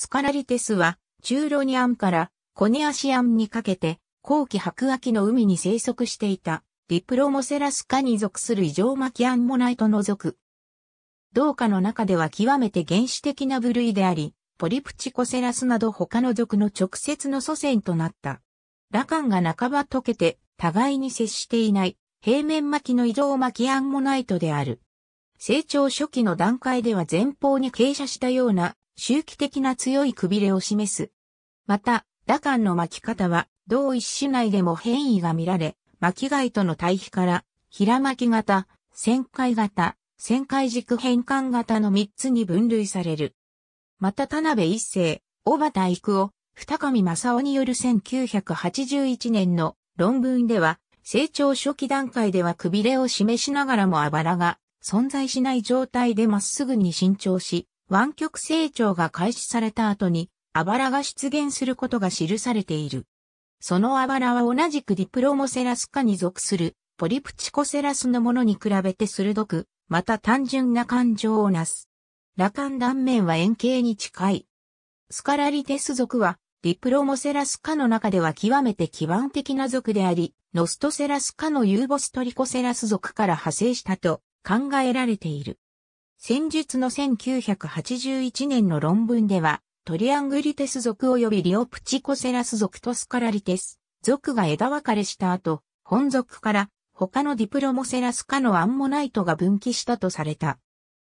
スカラリテスは、中ロニアンからコネアシアンにかけて、後期白亜紀の海に生息していた、ディプロモセラス科に属する異常マキアンモナイトの属。同科の中では極めて原始的な部類であり、ポリプチコセラスなど他の属の直接の祖先となった。羅漢が半ば溶けて、互いに接していない、平面巻きの異常巻キアンモナイトである。成長初期の段階では前方に傾斜したような周期的な強いくびれを示す。また、打感の巻き方は同一種内でも変異が見られ、巻き貝との対比から、平巻き型、旋回型、旋回軸変換型の3つに分類される。また田辺一世、小畑育夫、二上正夫による1981年の論文では、成長初期段階ではくびれを示しながらもあばらが存在しない状態でまっすぐに伸長し、湾曲成長が開始された後に、あばらが出現することが記されている。そのあばらは同じくディプロモセラス科に属するポリプチコセラスのものに比べて鋭く、また単純な感情をなす。羅漢断面は円形に近い。スカラリテス属は、ディプロモセラス科の中では極めて基盤的な属であり、ノストセラス科のユーボストリコセラス属から派生したと考えられている。戦術の1981年の論文では、トリアングリテス属及びリオプチコセラス属とスカラリテス属が枝分かれした後、本属から他のディプロモセラス科のアンモナイトが分岐したとされた。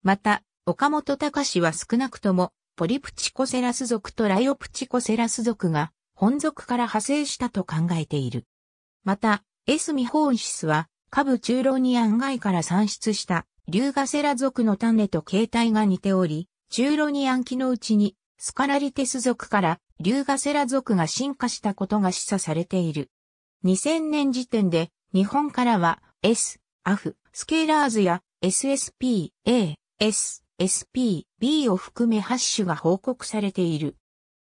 また、岡本隆は少なくともポリプチコセラス属とライオプチコセラス属が本属から派生したと考えている。また、エスミホーンシスは下部中ニアン外から産出した、リュウガセラ属の種と形態が似ており、中ロニアン期のうちに、スカラリテス属から、リュウガセラ属が進化したことが示唆されている。2000年時点で、日本からは、S、アフ、スケーラーズや、SSP、A、S、SP、B を含め8種が報告されている。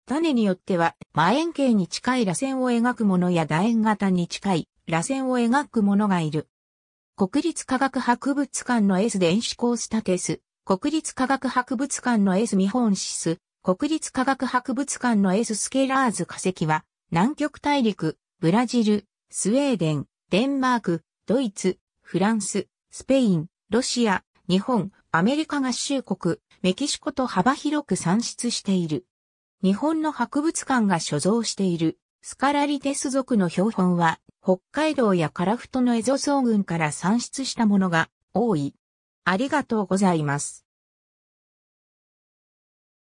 種によっては、楕円形に近い螺旋を描くものや楕円型に近い螺旋を描くものがいる。国立科学博物館の S 電子コースタテス、国立科学博物館の S ミホンシス、国立科学博物館の S スケラーズ化石は、南極大陸、ブラジル、スウェーデン、デンマーク、ドイツ、フランス、スペイン、ロシア、日本、アメリカ合衆国、メキシコと幅広く産出している。日本の博物館が所蔵しているスカラリテス族の標本は北海道や樺太の蝦夷草群から産出したものが多い。ありがとうございます。